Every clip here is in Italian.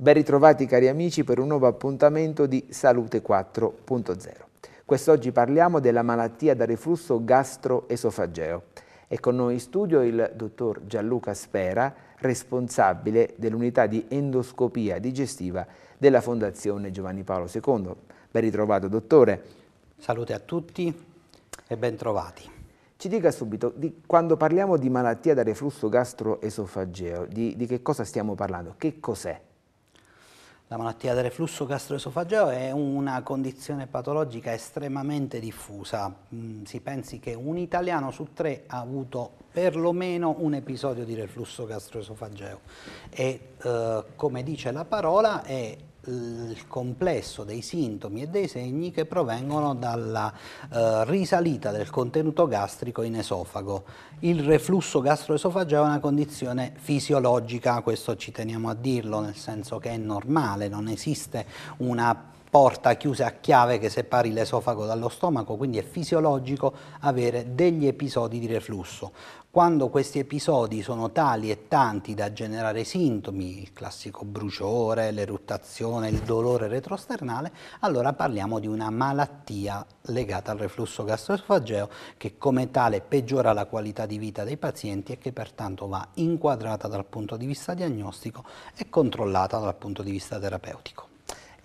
Ben ritrovati cari amici per un nuovo appuntamento di Salute 4.0. Quest'oggi parliamo della malattia da reflusso gastroesofageo. È con noi in studio il dottor Gianluca Spera, responsabile dell'unità di endoscopia digestiva della Fondazione Giovanni Paolo II. Ben ritrovato, dottore. Salute a tutti e bentrovati. Ci dica subito, di, quando parliamo di malattia da reflusso gastroesofageo, di, di che cosa stiamo parlando? Che cos'è? La malattia del reflusso gastroesofageo è una condizione patologica estremamente diffusa. Mm, si pensi che un italiano su tre ha avuto perlomeno un episodio di reflusso gastroesofageo e eh, come dice la parola è il complesso dei sintomi e dei segni che provengono dalla eh, risalita del contenuto gastrico in esofago. Il reflusso gastroesofageo è una condizione fisiologica, questo ci teniamo a dirlo, nel senso che è normale, non esiste una porta chiusa a chiave che separi l'esofago dallo stomaco, quindi è fisiologico avere degli episodi di reflusso. Quando questi episodi sono tali e tanti da generare sintomi, il classico bruciore, l'eruttazione, il dolore retrosternale, allora parliamo di una malattia legata al reflusso gastroesofageo che come tale peggiora la qualità di vita dei pazienti e che pertanto va inquadrata dal punto di vista diagnostico e controllata dal punto di vista terapeutico.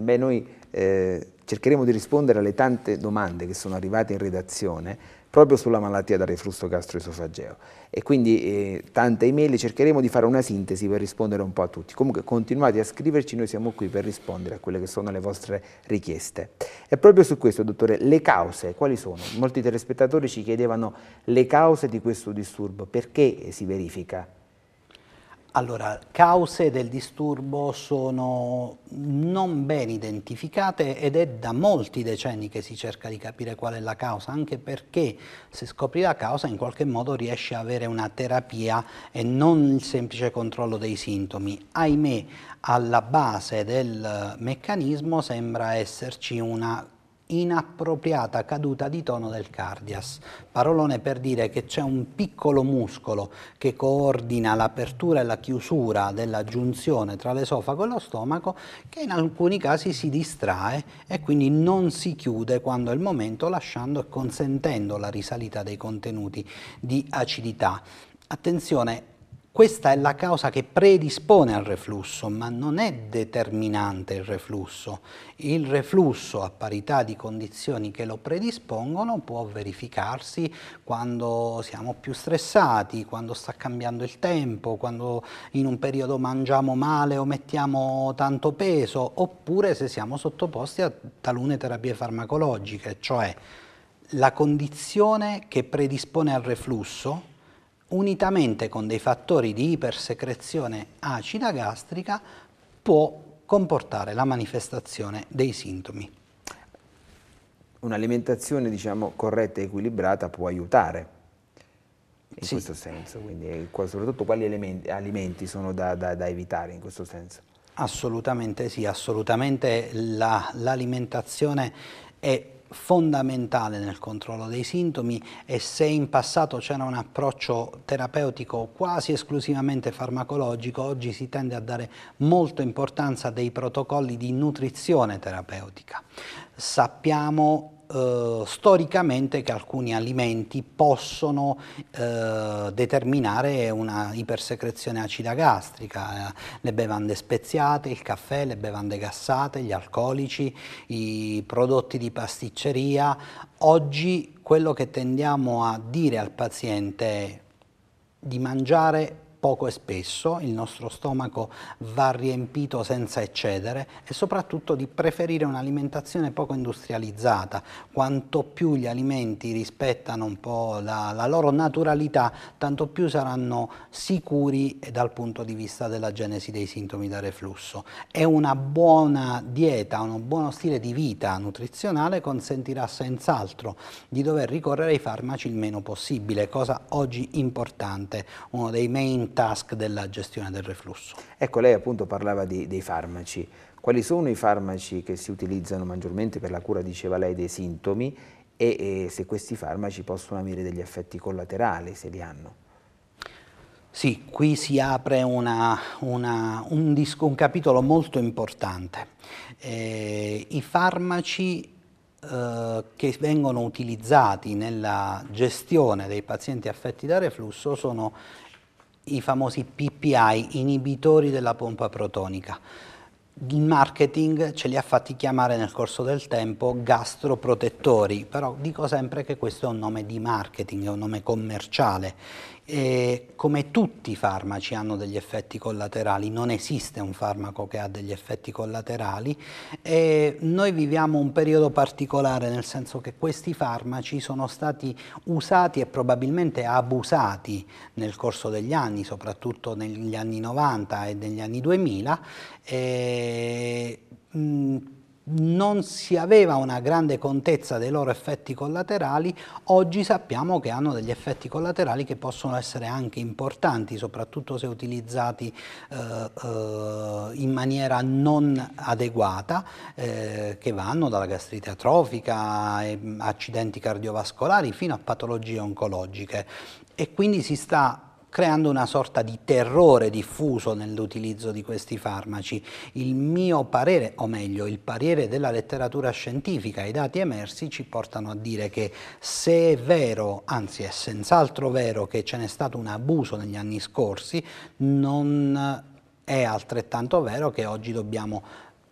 Ebbene, noi eh, cercheremo di rispondere alle tante domande che sono arrivate in redazione proprio sulla malattia da reflusso gastroesofageo e quindi eh, tante email cercheremo di fare una sintesi per rispondere un po' a tutti. Comunque continuate a scriverci, noi siamo qui per rispondere a quelle che sono le vostre richieste. E proprio su questo, dottore, le cause quali sono? Molti telespettatori ci chiedevano le cause di questo disturbo, perché si verifica? Allora, cause del disturbo sono non ben identificate ed è da molti decenni che si cerca di capire qual è la causa, anche perché se scopri la causa in qualche modo riesci ad avere una terapia e non il semplice controllo dei sintomi. Ahimè, alla base del meccanismo sembra esserci una inappropriata caduta di tono del cardias. Parolone per dire che c'è un piccolo muscolo che coordina l'apertura e la chiusura della giunzione tra l'esofago e lo stomaco che in alcuni casi si distrae e quindi non si chiude quando è il momento lasciando e consentendo la risalita dei contenuti di acidità. Attenzione, questa è la causa che predispone al reflusso, ma non è determinante il reflusso. Il reflusso, a parità di condizioni che lo predispongono, può verificarsi quando siamo più stressati, quando sta cambiando il tempo, quando in un periodo mangiamo male o mettiamo tanto peso, oppure se siamo sottoposti a talune terapie farmacologiche, cioè la condizione che predispone al reflusso unitamente con dei fattori di ipersecrezione acida gastrica può comportare la manifestazione dei sintomi. Un'alimentazione diciamo, corretta e equilibrata può aiutare in sì. questo senso, quindi eh, soprattutto quali elementi, alimenti sono da, da, da evitare in questo senso? Assolutamente sì, assolutamente l'alimentazione la, è fondamentale nel controllo dei sintomi e se in passato c'era un approccio terapeutico quasi esclusivamente farmacologico, oggi si tende a dare molta importanza dei protocolli di nutrizione terapeutica. Sappiamo eh, storicamente che alcuni alimenti possono eh, determinare una ipersecrezione acida gastrica, eh, le bevande speziate, il caffè, le bevande gassate, gli alcolici, i prodotti di pasticceria. Oggi quello che tendiamo a dire al paziente è di mangiare poco e spesso, il nostro stomaco va riempito senza eccedere e soprattutto di preferire un'alimentazione poco industrializzata. Quanto più gli alimenti rispettano un po' la, la loro naturalità, tanto più saranno sicuri dal punto di vista della genesi dei sintomi da reflusso. E una buona dieta, un buono stile di vita nutrizionale consentirà senz'altro di dover ricorrere ai farmaci il meno possibile, cosa oggi importante, uno dei main task della gestione del reflusso. Ecco, lei appunto parlava di, dei farmaci. Quali sono i farmaci che si utilizzano maggiormente per la cura, diceva lei, dei sintomi e, e se questi farmaci possono avere degli effetti collaterali, se li hanno? Sì, qui si apre una, una, un, disco, un, capitolo molto importante. Eh, I farmaci eh, che vengono utilizzati nella gestione dei pazienti affetti da reflusso sono i famosi PPI, inibitori della pompa protonica. Il marketing ce li ha fatti chiamare nel corso del tempo gastroprotettori, però dico sempre che questo è un nome di marketing, è un nome commerciale. E come tutti i farmaci hanno degli effetti collaterali, non esiste un farmaco che ha degli effetti collaterali e noi viviamo un periodo particolare nel senso che questi farmaci sono stati usati e probabilmente abusati nel corso degli anni, soprattutto negli anni 90 e negli anni 2000 e, mh, non si aveva una grande contezza dei loro effetti collaterali, oggi sappiamo che hanno degli effetti collaterali che possono essere anche importanti, soprattutto se utilizzati eh, eh, in maniera non adeguata, eh, che vanno dalla gastrite atrofica, eh, accidenti cardiovascolari, fino a patologie oncologiche. E quindi si sta creando una sorta di terrore diffuso nell'utilizzo di questi farmaci. Il mio parere, o meglio il parere della letteratura scientifica, e i dati emersi ci portano a dire che se è vero, anzi è senz'altro vero che ce n'è stato un abuso negli anni scorsi, non è altrettanto vero che oggi dobbiamo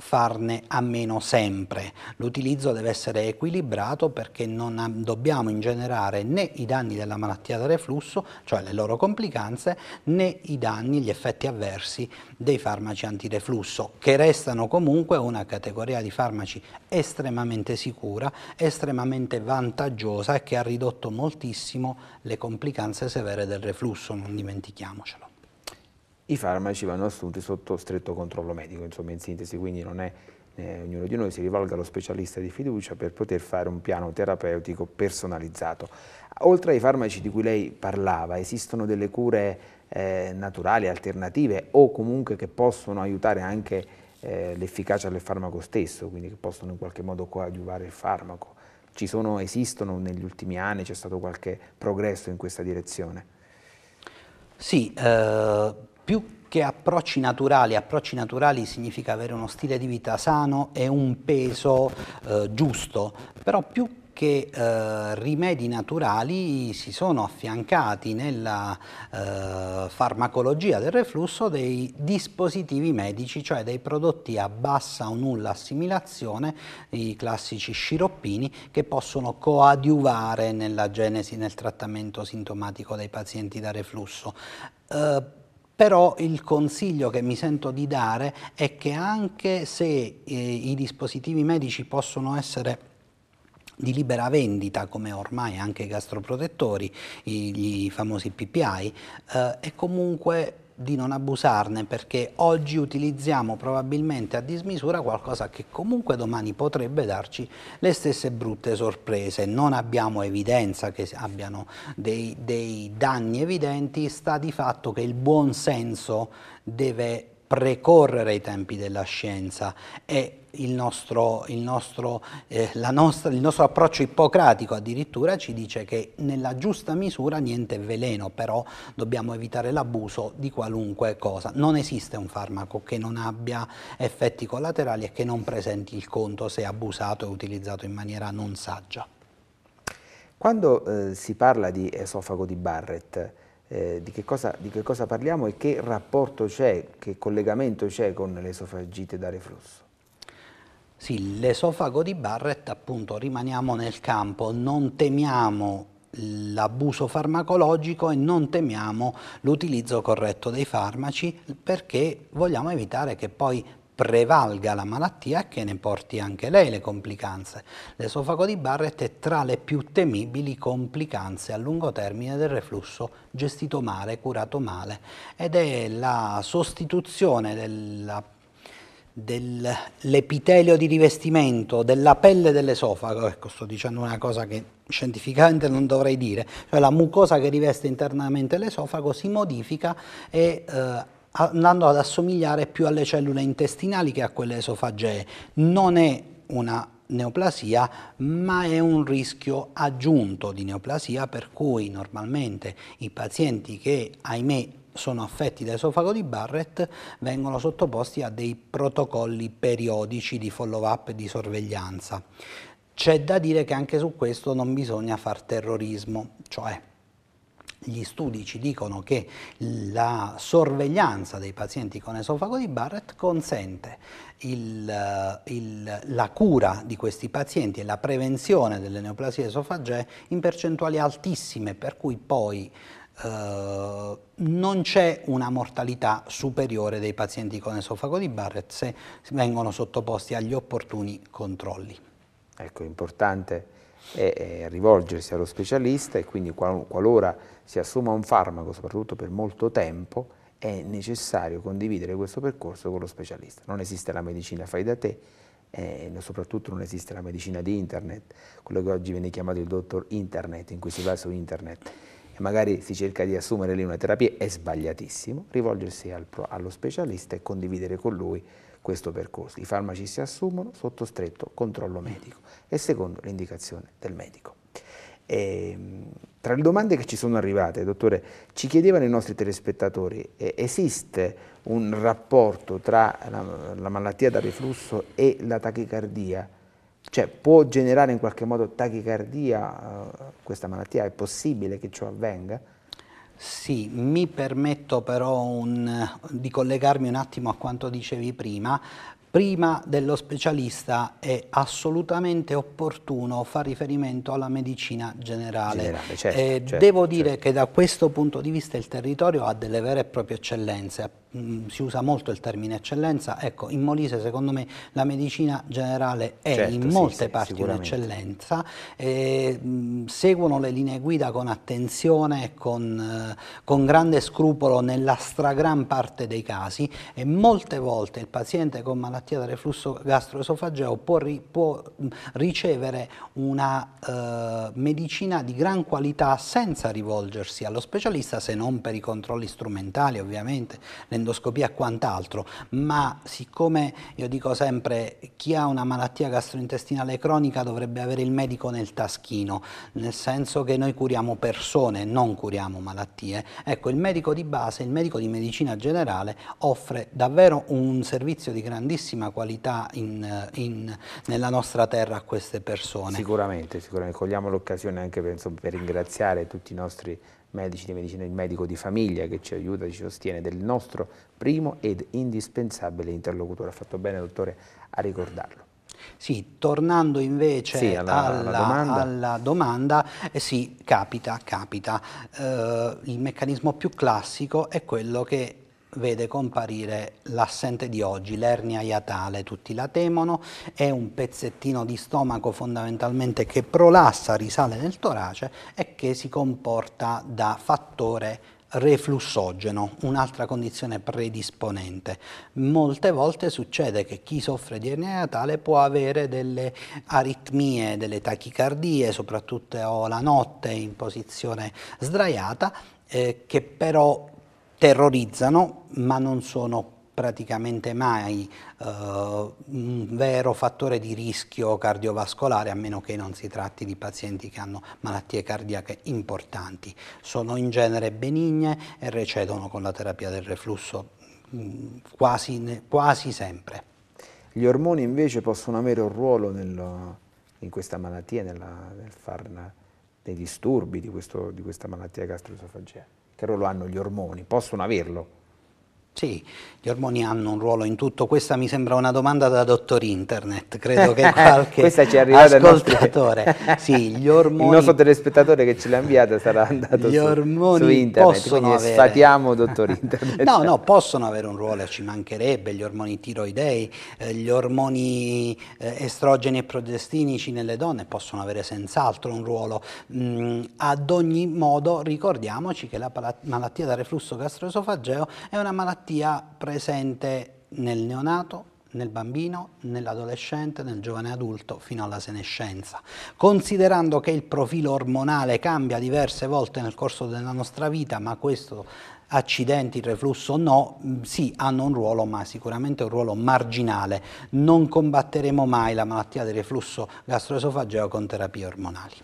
farne a meno sempre. L'utilizzo deve essere equilibrato perché non dobbiamo ingenerare né i danni della malattia da reflusso, cioè le loro complicanze, né i danni, gli effetti avversi dei farmaci antireflusso, che restano comunque una categoria di farmaci estremamente sicura, estremamente vantaggiosa e che ha ridotto moltissimo le complicanze severe del reflusso, non dimentichiamocelo i farmaci vanno assunti sotto stretto controllo medico, insomma in sintesi, quindi non è eh, ognuno di noi si rivolga allo specialista di fiducia per poter fare un piano terapeutico personalizzato. Oltre ai farmaci di cui lei parlava, esistono delle cure eh, naturali, alternative o comunque che possono aiutare anche eh, l'efficacia del farmaco stesso, quindi che possono in qualche modo coadiuvare il farmaco. Ci sono, esistono negli ultimi anni, c'è stato qualche progresso in questa direzione? Sì, eh, più che approcci naturali, approcci naturali significa avere uno stile di vita sano e un peso eh, giusto, però più che eh, rimedi naturali si sono affiancati nella eh, farmacologia del reflusso dei dispositivi medici, cioè dei prodotti a bassa o nulla assimilazione, i classici sciroppini, che possono coadiuvare nella genesi, nel trattamento sintomatico dei pazienti da reflusso. Eh, però il consiglio che mi sento di dare è che anche se eh, i dispositivi medici possono essere di libera vendita come ormai anche i gastroprotettori, i, famosi PPI, eh, è comunque di non abusarne perché oggi utilizziamo probabilmente a dismisura qualcosa che comunque domani potrebbe darci le stesse brutte sorprese. Non abbiamo evidenza che abbiano dei, dei danni evidenti, sta di fatto che il buon senso deve precorrere i tempi della scienza e il nostro, il, nostro, eh, nostra, il nostro, approccio ippocratico addirittura ci dice che nella giusta misura niente è veleno, però dobbiamo evitare l'abuso di qualunque cosa. Non esiste un farmaco che non abbia effetti collaterali e che non presenti il conto se abusato e utilizzato in maniera non saggia. Quando eh, si parla di esofago di Barrett, eh, di, che cosa, di, che cosa, parliamo e che rapporto c'è, che collegamento c'è con l'esofagite da reflusso? Sì, l'esofago di Barrett appunto rimaniamo nel campo, non temiamo l'abuso farmacologico e non temiamo l'utilizzo corretto dei farmaci perché vogliamo evitare che poi prevalga la malattia e che ne porti anche lei le complicanze. L'esofago di Barrett è tra le più temibili complicanze a lungo termine del reflusso gestito male, curato male ed è la sostituzione della dell'epitelio di rivestimento della pelle dell'esofago, ecco sto dicendo una cosa che scientificamente non dovrei dire, cioè la mucosa che riveste internamente l'esofago si modifica e eh, andando ad assomigliare più alle cellule intestinali che a quelle esofagee. Non è una neoplasia ma è un rischio aggiunto di neoplasia per cui normalmente i pazienti che ahimè sono affetti da esofago di Barrett vengono sottoposti a dei protocolli periodici di follow up e di sorveglianza. C'è da dire che anche su questo non bisogna far terrorismo, cioè gli studi ci dicono che la sorveglianza dei pazienti con esofago di Barrett consente il, eh, il, la cura di questi pazienti e la prevenzione delle neoplasie esofagee in percentuali altissime, per cui poi eh, non c'è una mortalità superiore dei pazienti con esofago di Barrett se vengono sottoposti agli opportuni controlli. Ecco, importante è rivolgersi allo specialista e quindi qualora si assuma un farmaco, soprattutto per molto tempo, è necessario condividere questo percorso con lo specialista. Non esiste la medicina fai da te, eh, soprattutto non esiste la medicina di internet, quello che oggi viene chiamato il dottor internet, in cui si va su internet e magari si cerca di assumere lì una terapia, è sbagliatissimo, rivolgersi al allo specialista e condividere con lui questo percorso. I farmaci si assumono sotto stretto controllo medico e secondo l'indicazione del medico. E, ehm, tra le domande che ci sono arrivate, dottore, ci chiedevano i nostri telespettatori, eh, esiste un rapporto tra la, la malattia da reflusso e la tachicardia? Cioè può generare in qualche modo tachicardia eh, questa malattia? È possibile che ciò avvenga? Sì, mi permetto però un, di collegarmi un attimo a quanto dicevi prima. Prima dello specialista è assolutamente opportuno fare riferimento alla medicina generale. generale certo, eh, certo, devo dire certo. che da questo punto di vista il territorio ha delle vere e proprie eccellenze, Mm, si usa molto il termine eccellenza, ecco in Molise secondo me la medicina generale è certo, in molte sì, parti un'eccellenza, eh, seguono le linee guida con attenzione e con, eh, con grande scrupolo nella stragran parte dei casi e molte volte il paziente con malattia da reflusso gastroesofageo può, ri, può mm, ricevere una eh, medicina di gran qualità senza rivolgersi allo specialista se non per i controlli strumentali ovviamente, le endoscopia e quant'altro, ma siccome io dico sempre chi ha una malattia gastrointestinale cronica dovrebbe avere il medico nel taschino, nel senso che noi curiamo persone, non curiamo malattie. Ecco, il medico di base, il medico di medicina generale, offre davvero un servizio di grandissima qualità in, in, nella nostra terra a queste persone. Sicuramente, sicuramente. Cogliamo l'occasione anche penso, per ringraziare tutti i nostri medici di medicina, il medico di famiglia che ci aiuta, ci sostiene, del nostro primo ed indispensabile interlocutore. Ha fatto bene, dottore, a ricordarlo. Sì, tornando invece sì, alla, alla, alla, domanda, alla domanda eh sì, capita, capita. Eh, il meccanismo più classico è quello che vede comparire l'assente di oggi, l'ernia iatale, tutti la temono, è un pezzettino di stomaco fondamentalmente che prolassa, risale nel torace e che si comporta da fattore reflussogeno, un'altra condizione predisponente. Molte volte succede che chi soffre di ernia iatale può avere delle aritmie, delle tachicardie, soprattutto la notte in posizione sdraiata, eh, che però terrorizzano ma non sono praticamente mai eh, un vero fattore di rischio cardiovascolare a meno che non si tratti di pazienti che hanno malattie cardiache importanti. Sono in genere benigne e recedono con la terapia del reflusso mh, mm, quasi, quasi, sempre. Gli ormoni invece possono avere un ruolo nel, in questa malattia, nella, nel far dei disturbi di, questo, di questa malattia gastroesofagea? che ruolo hanno gli ormoni, possono averlo, sì, gli ormoni hanno un ruolo in tutto. Questa mi sembra una domanda da dottor Internet, credo che qualche ascoltatore. Nostre... sì, gli ormoni... Il nostro telespettatore che ce l'ha inviata sarà andato gli su, su Internet, quindi avere... sfatiamo dottor Internet. no, no, possono avere un ruolo, ci mancherebbe, gli ormoni tiroidei, eh, gli ormoni eh, estrogeni e progestinici nelle donne possono avere senz'altro un ruolo. Mm, ad ogni modo ricordiamoci che la malattia da reflusso gastroesofageo è una malattia malattia presente nel neonato, nel bambino, nell'adolescente, nel giovane adulto fino alla senescenza. Considerando che il profilo ormonale cambia diverse volte nel corso della nostra vita, ma questo accidenti, reflusso o no, sì, hanno un ruolo, ma sicuramente un ruolo marginale. Non combatteremo mai la malattia del reflusso gastroesofageo con terapie ormonali.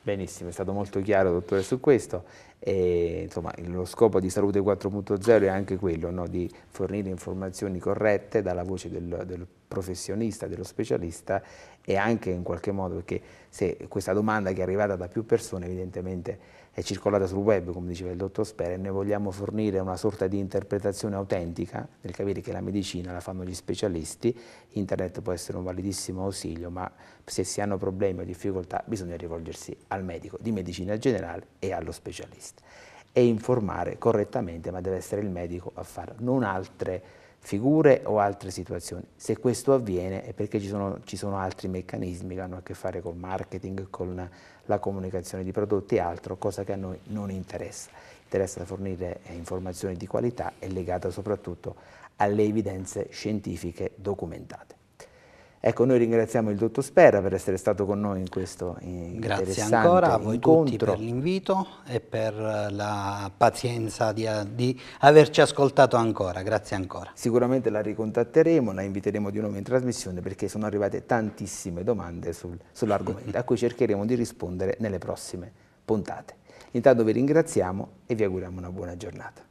Benissimo, è stato molto chiaro, dottore, su questo. E, insomma, lo scopo di Salute 4.0 è anche quello, no? di fornire informazioni corrette dalla voce del, del, professionista, dello specialista e anche in qualche modo, perché se questa domanda che è arrivata da più persone evidentemente è circolata sul web, come diceva il dottor Spera, e noi vogliamo fornire una sorta di interpretazione autentica nel capire che la medicina la fanno gli specialisti, internet può essere un validissimo ausilio, ma se si hanno problemi o difficoltà bisogna rivolgersi al medico di medicina generale e allo specialista test e informare correttamente, ma deve essere il medico a farlo, non altre figure o altre situazioni. Se questo avviene è perché ci sono, ci sono altri meccanismi che hanno a che fare col marketing, con la comunicazione di prodotti e altro, cosa che a noi non interessa. Interessa fornire informazioni di qualità e legata soprattutto alle evidenze scientifiche documentate. Ecco, noi ringraziamo il dottor Spera per essere stato con noi in questo incontro. Grazie ancora a voi incontro. tutti per l'invito e per eh, la pazienza di, eh, di, averci ascoltato ancora. Grazie ancora. Sicuramente la ricontatteremo, la inviteremo di nuovo in trasmissione perché sono arrivate tantissime domande sul, sull'argomento a cui cercheremo di rispondere nelle prossime puntate. Intanto vi ringraziamo e vi auguriamo una buona giornata.